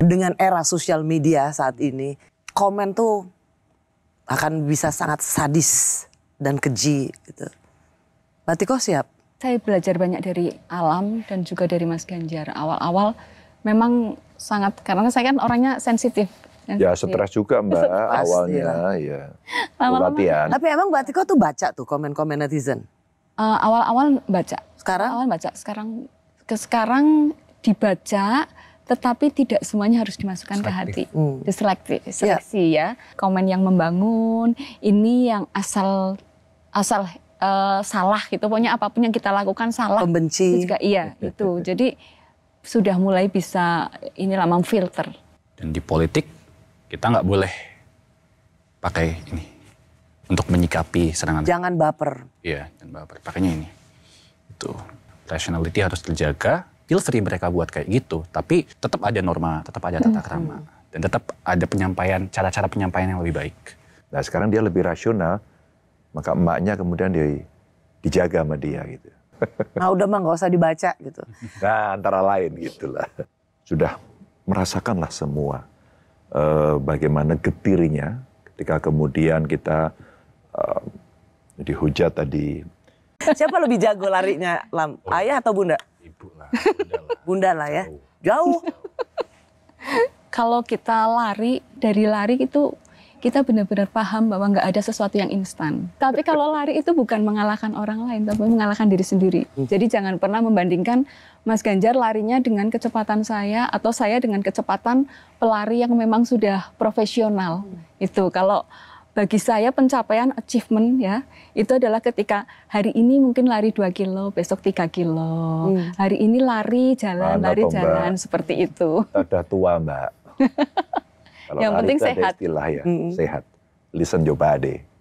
dengan era sosial media saat ini, komen tuh akan bisa sangat sadis dan keji gitu. kok siap? Saya belajar banyak dari alam dan juga dari Mas Ganjar. Awal-awal memang sangat karena saya kan orangnya sensitif. Ya stres juga mbak Pasti iya. awalnya ya. Lama-lama. Latihan. Tapi emang Mbak Tiko tuh baca tuh komen-komen netizen? awal eh, awal-awal baca. Sekarang? Awal baca. Sekarang ke sekarang dibaca tetapi tidak semuanya harus dimasukkan selektif. ke hati. Mm. Selektif, ya. seleksi yeah. ya. Komen yang membangun, ini yang asal asal uh, salah gitu. Pokoknya apapun yang kita lakukan salah. Pembenci. Itu juga iya, itu. Jadi sudah mulai bisa inilah memfilter. Dan di politik kita nggak boleh pakai ini untuk menyikapi serangan. Jangan baper. Iya, jangan baper. Pakainya ini. Itu rationality harus terjaga, feel free mereka buat kayak gitu. Tapi tetap ada norma, tetap ada tata hmm. krama. Hmm. Dan tetap ada penyampaian, cara-cara penyampaian yang lebih baik. Nah sekarang dia lebih rasional, maka emaknya kemudian di, dijaga sama dia gitu. Nah udah mah nggak usah dibaca gitu. Nah antara lain gitulah. Sudah merasakanlah semua eh, bagaimana getirnya ketika kemudian kita eh, dihujat tadi. Siapa lebih jago larinya, Lam? Oh. Ayah atau Bunda? Bunda lah ya. Jauh. Kalau kita lari dari lari itu kita benar-benar paham bahwa nggak ada sesuatu yang instan. Tapi kalau lari itu bukan mengalahkan orang lain, tapi mengalahkan diri sendiri. Hmm. Jadi jangan pernah membandingkan Mas Ganjar larinya dengan kecepatan saya atau saya dengan kecepatan pelari yang memang sudah profesional. Hmm. Itu kalau bagi saya pencapaian achievement ya itu adalah ketika hari ini mungkin lari 2 kilo, besok 3 kilo, hmm. hari ini lari jalan, Mana lari jalan mbak. seperti itu. sudah tua mbak. yang penting sehat. Istilah ya, hmm. sehat. Listen your body.